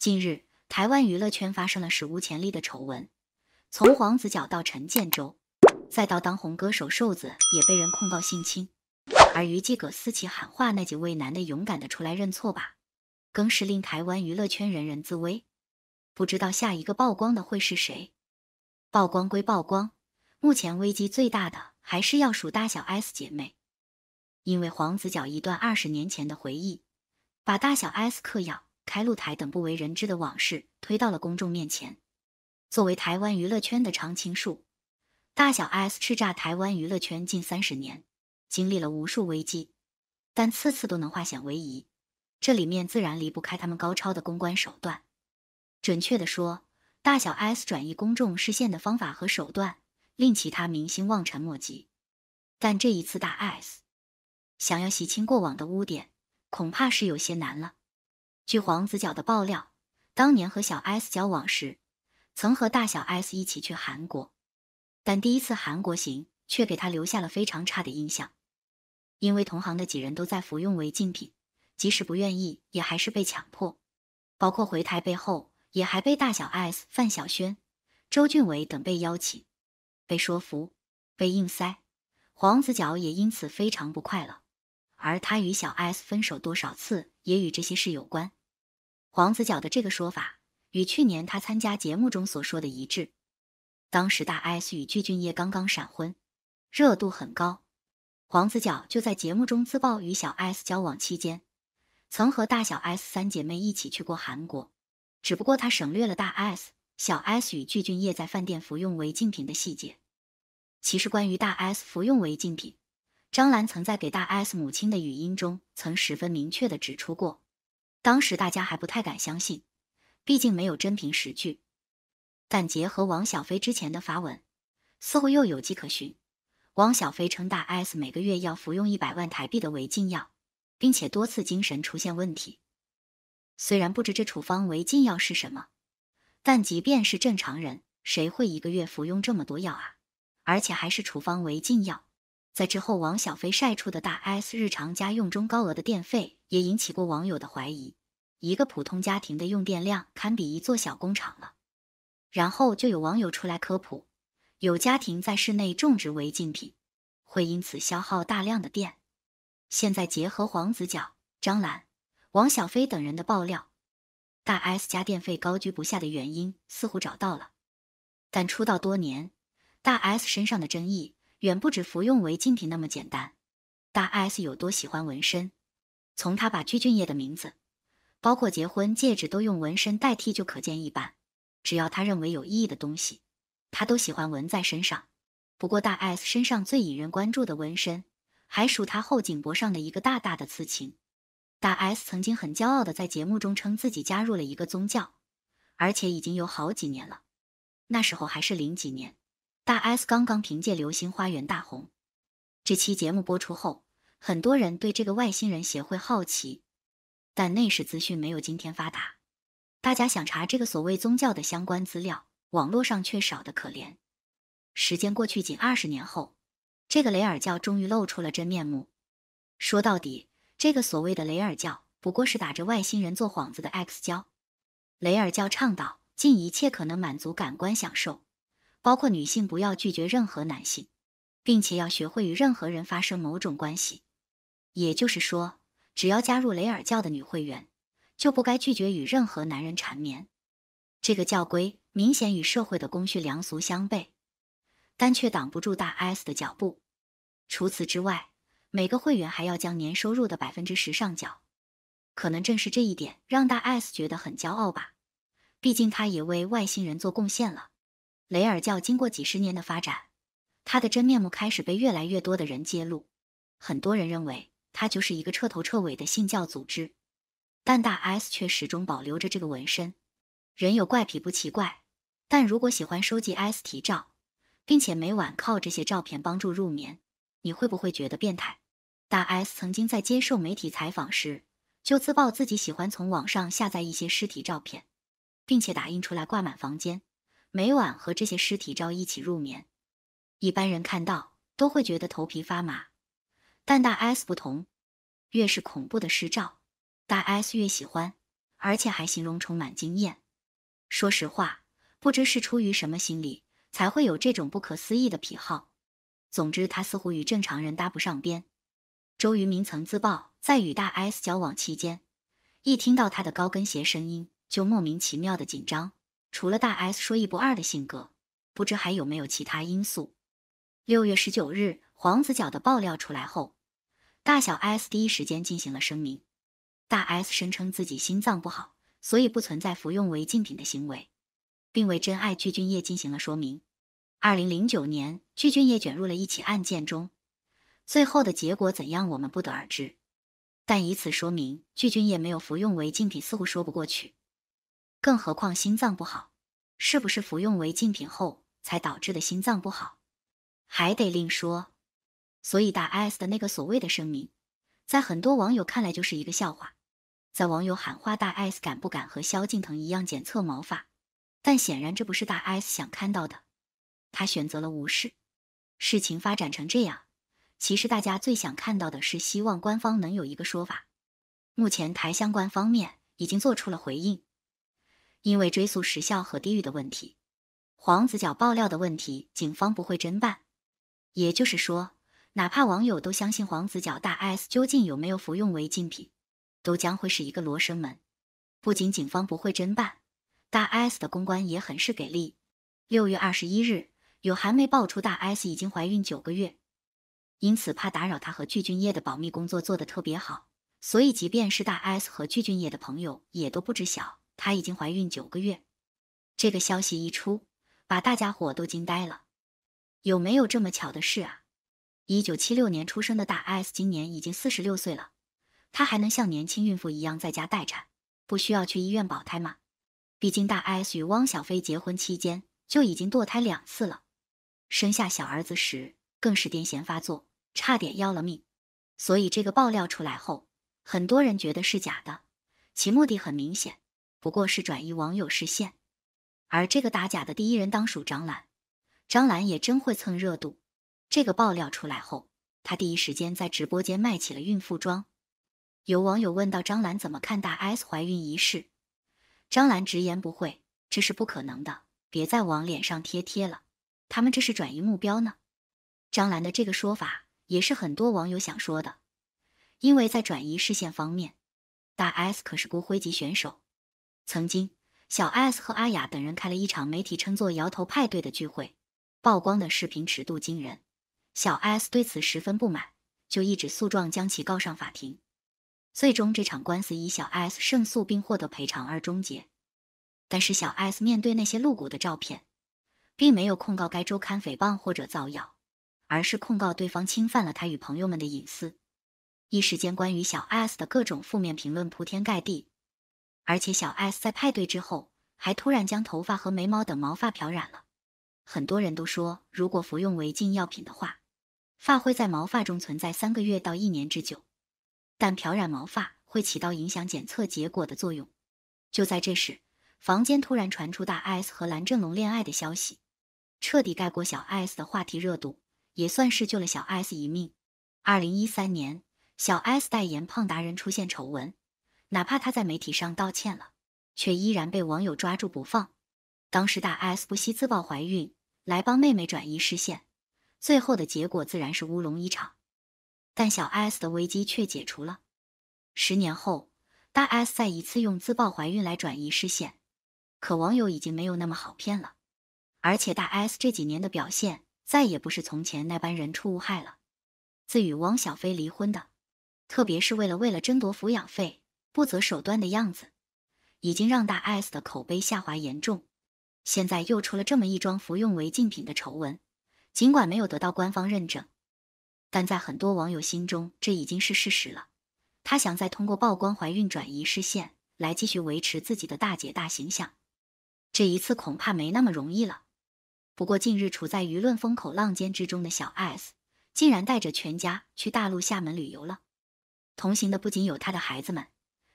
近日，台湾娱乐圈发生了史无前例的丑闻，从黄子佼到陈建州，再到当红歌手瘦子，也被人控告性侵。而娱记葛思琪喊话那几位男的，勇敢的出来认错吧，更是令台湾娱乐圈人人自危。不知道下一个曝光的会是谁？曝光归曝光，目前危机最大的还是要数大小 S 姐妹，因为黄子佼一段二十年前的回忆，把大小 S 刻痒。开露台等不为人知的往事推到了公众面前。作为台湾娱乐圈的常青树，大小 S 叱咤台湾娱乐圈近三十年，经历了无数危机，但次次都能化险为夷，这里面自然离不开他们高超的公关手段。准确的说，大小 S 转移公众视线的方法和手段，令其他明星望尘莫及。但这一次，大 S 想要洗清过往的污点，恐怕是有些难了。据黄子佼的爆料，当年和小 S 交往时，曾和大小 S 一起去韩国，但第一次韩国行却给他留下了非常差的印象，因为同行的几人都在服用违禁品，即使不愿意也还是被强迫。包括回台背后，也还被大小 S、范晓萱、周俊伟等被邀请、被说服、被硬塞，黄子佼也因此非常不快乐。而他与小 S 分手多少次，也与这些事有关。黄子佼的这个说法与去年他参加节目中所说的一致。当时大 S 与具俊晔刚刚闪婚，热度很高，黄子佼就在节目中自曝与小 S 交往期间，曾和大小 S 三姐妹一起去过韩国。只不过他省略了大 S、小 S 与具俊晔在饭店服用违禁品的细节。其实关于大 S 服用违禁品，张兰曾在给大 S 母亲的语音中曾十分明确地指出过。当时大家还不太敢相信，毕竟没有真凭实据。但结合王小飞之前的发文，似乎又有迹可循。王小飞称大 S 每个月要服用一百万台币的违禁药，并且多次精神出现问题。虽然不知这处方违禁药是什么，但即便是正常人，谁会一个月服用这么多药啊？而且还是处方违禁药。在之后，王小飞晒出的大 S 日常家用中高额的电费。也引起过网友的怀疑，一个普通家庭的用电量堪比一座小工厂了。然后就有网友出来科普，有家庭在室内种植违禁品，会因此消耗大量的电。现在结合黄子佼、张兰、王小飞等人的爆料，大 S 家电费高居不下的原因似乎找到了。但出道多年，大 S 身上的争议远不止服用违禁品那么简单。大 S 有多喜欢纹身？从他把鞠俊烨的名字，包括结婚戒指都用纹身代替，就可见一斑。只要他认为有意义的东西，他都喜欢纹在身上。不过，大 S 身上最引人关注的纹身，还属他后颈脖上的一个大大的刺青。大 S 曾经很骄傲的在节目中称自己加入了一个宗教，而且已经有好几年了。那时候还是零几年，大 S 刚刚凭借《流星花园》大红。这期节目播出后。很多人对这个外星人协会好奇，但那时资讯没有今天发达，大家想查这个所谓宗教的相关资料，网络上却少得可怜。时间过去仅二十年后，这个雷尔教终于露出了真面目。说到底，这个所谓的雷尔教不过是打着外星人做幌子的 X 教。雷尔教倡导尽一切可能满足感官享受，包括女性不要拒绝任何男性，并且要学会与任何人发生某种关系。也就是说，只要加入雷尔教的女会员，就不该拒绝与任何男人缠绵。这个教规明显与社会的公序良俗相悖，但却挡不住大 S 的脚步。除此之外，每个会员还要将年收入的百分之十上缴。可能正是这一点让大 S 觉得很骄傲吧，毕竟他也为外星人做贡献了。雷尔教经过几十年的发展，她的真面目开始被越来越多的人揭露。很多人认为。他就是一个彻头彻尾的信教组织，但大 S 却始终保留着这个纹身。人有怪癖不奇怪，但如果喜欢收集 S 提照，并且每晚靠这些照片帮助入眠，你会不会觉得变态？大 S 曾经在接受媒体采访时，就自曝自己喜欢从网上下载一些尸体照片，并且打印出来挂满房间，每晚和这些尸体照一起入眠。一般人看到都会觉得头皮发麻。但大 S 不同，越是恐怖的湿照，大 S 越喜欢，而且还形容充满惊艳。说实话，不知是出于什么心理才会有这种不可思议的癖好。总之，他似乎与正常人搭不上边。周渝民曾自曝，在与大 S 交往期间，一听到她的高跟鞋声音就莫名其妙的紧张。除了大 S 说一不二的性格，不知还有没有其他因素。六月十九日，黄子佼的爆料出来后。大小 S 第一时间进行了声明，大 S 声称自己心脏不好，所以不存在服用违禁品的行为，并为真爱具俊液进行了说明。二零零九年，具俊液卷入了一起案件中，最后的结果怎样我们不得而知。但以此说明具俊液没有服用违禁品似乎说不过去，更何况心脏不好，是不是服用违禁品后才导致的心脏不好，还得另说。所以大 S 的那个所谓的声明，在很多网友看来就是一个笑话。在网友喊话大 S 敢不敢和萧敬腾一样检测毛发，但显然这不是大 S 想看到的，他选择了无视。事情发展成这样，其实大家最想看到的是希望官方能有一个说法。目前台相关方面已经做出了回应，因为追溯时效和地域的问题，黄子佼爆料的问题，警方不会侦办，也就是说。哪怕网友都相信黄子佼大 S 究竟有没有服用违禁品，都将会是一个罗生门。不仅警方不会侦办，大 S 的公关也很是给力。六月二十一日，有韩媒爆出大 S 已经怀孕九个月，因此怕打扰她和具俊晔的保密工作做得特别好，所以即便是大 S 和具俊晔的朋友也都不知晓她已经怀孕九个月。这个消息一出，把大家伙都惊呆了。有没有这么巧的事啊？一九七六年出生的大 S 今年已经四十六岁了，她还能像年轻孕妇一样在家待产，不需要去医院保胎吗？毕竟大 S 与汪小菲结婚期间就已经堕胎两次了，生下小儿子时更是癫痫发作，差点要了命。所以这个爆料出来后，很多人觉得是假的，其目的很明显，不过是转移网友视线。而这个打假的第一人当属张兰，张兰也真会蹭热度。这个爆料出来后，她第一时间在直播间卖起了孕妇装。有网友问到张兰怎么看大 S 怀孕一事，张兰直言不讳：“这是不可能的，别再往脸上贴贴了，他们这是转移目标呢。”张兰的这个说法也是很多网友想说的，因为在转移视线方面，大 S 可是国徽级选手。曾经，小 S 和阿雅等人开了一场媒体称作“摇头派对”的聚会，曝光的视频尺度惊人。小 S 对此十分不满，就一纸诉状将其告上法庭。最终，这场官司以小 S 胜诉并获得赔偿而终结。但是，小 S 面对那些露骨的照片，并没有控告该周刊诽谤或者造谣，而是控告对方侵犯了他与朋友们的隐私。一时间，关于小 S 的各种负面评论铺天盖地。而且，小 S 在派对之后还突然将头发和眉毛等毛发漂染了。很多人都说，如果服用违禁药品的话，发灰在毛发中存在三个月到一年之久，但漂染毛发会起到影响检测结果的作用。就在这时，房间突然传出大 S 和蓝正龙恋爱的消息，彻底盖过小 S 的话题热度，也算是救了小 S 一命。二零一三年，小 S 代言胖达人出现丑闻，哪怕她在媒体上道歉了，却依然被网友抓住不放。当时大 S 不惜自曝怀孕来帮妹妹转移视线。最后的结果自然是乌龙一场，但小 S 的危机却解除了。十年后，大 S 再一次用自曝怀孕来转移视线，可网友已经没有那么好骗了。而且大 S 这几年的表现，再也不是从前那般人畜无害了。自与汪小菲离婚的，特别是为了为了争夺抚养费不择手段的样子，已经让大 S 的口碑下滑严重。现在又出了这么一桩服用违禁品的丑闻。尽管没有得到官方认证，但在很多网友心中，这已经是事实了。她想再通过曝光怀孕转移视线，来继续维持自己的大姐大形象。这一次恐怕没那么容易了。不过，近日处在舆论风口浪尖之中的小 S，竟然带着全家去大陆厦门旅游了。同行的不仅有她的孩子们，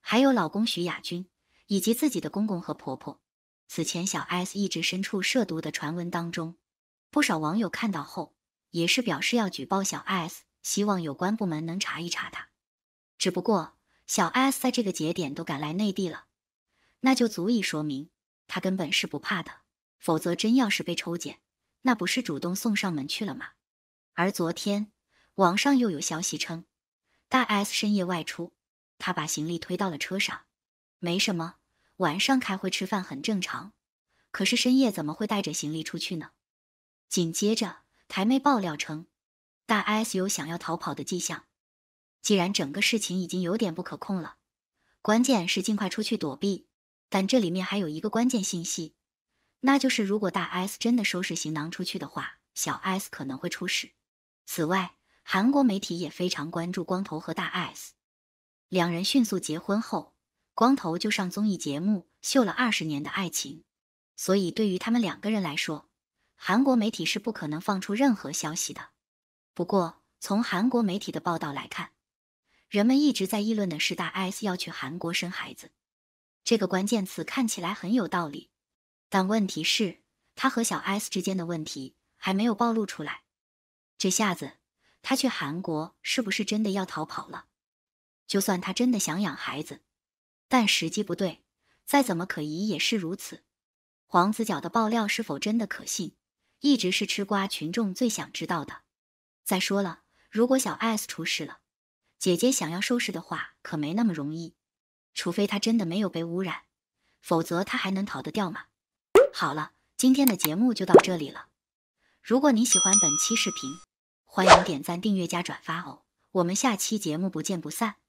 还有老公徐亚君，以及自己的公公和婆婆。此前，小 S 一直身处涉毒的传闻当中。不少网友看到后也是表示要举报小 S，希望有关部门能查一查他。只不过小 S 在这个节点都敢来内地了，那就足以说明他根本是不怕的。否则真要是被抽检，那不是主动送上门去了吗？而昨天网上又有消息称，大 S 深夜外出，他把行李推到了车上。没什么，晚上开会吃饭很正常。可是深夜怎么会带着行李出去呢？紧接着，台媒爆料称，大 S 有想要逃跑的迹象。既然整个事情已经有点不可控了，关键是尽快出去躲避。但这里面还有一个关键信息，那就是如果大 S 真的收拾行囊出去的话，小 S 可能会出事。此外，韩国媒体也非常关注光头和大 S 两人迅速结婚后，光头就上综艺节目秀了二十年的爱情，所以对于他们两个人来说。韩国媒体是不可能放出任何消息的。不过，从韩国媒体的报道来看，人们一直在议论的是大 S 要去韩国生孩子。这个关键词看起来很有道理，但问题是，他和小 S 之间的问题还没有暴露出来。这下子，他去韩国是不是真的要逃跑了？就算他真的想养孩子，但时机不对，再怎么可疑也是如此。黄子佼的爆料是否真的可信？一直是吃瓜群众最想知道的。再说了，如果小 S 出事了，姐姐想要收拾的话可没那么容易。除非她真的没有被污染，否则她还能逃得掉吗？好了，今天的节目就到这里了。如果你喜欢本期视频，欢迎点赞、订阅、加转发哦。我们下期节目不见不散。